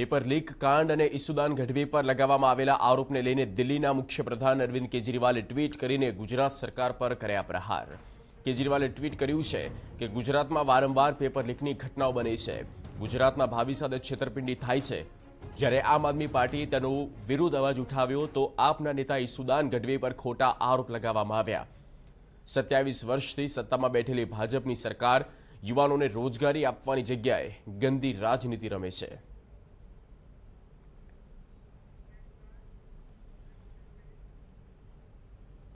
paper leak કાંડ અને ઈસુદાન ગઢવી પર લગાવવામાં આવેલા આરોપને લઈને દિલ્હીના મુખ્યપ્રધાન અરવિંદ કેજરીવાલે ટ્વીટ કરીને ગુજરાત સરકાર પર કર્યા પ્રહાર કેજરીવાલે ટ્વીટ કર્યું છે કે ગુજરાતમાં વારંવાર પેપર લીકની ઘટનાઓ બની છે ગુજરાતના ભાવિ સાથે છેતરપિંડી થાય છે જ્યારે આમ આદમી પાર્ટી તેનો વિરુદ્ધ અવાજ ઉઠાવ્યો તો આપના નેતા ઈસુદાન ગઢવી પર ખોટા આરોપ લગાવવામાં આવ્યા સત્યાવીસ વર્ષથી સત્તામાં બેઠેલી ભાજપની સરકાર યુવાનોને રોજગારી આપવાની જગ્યાએ ગંદી રાજનીતિ રમે છે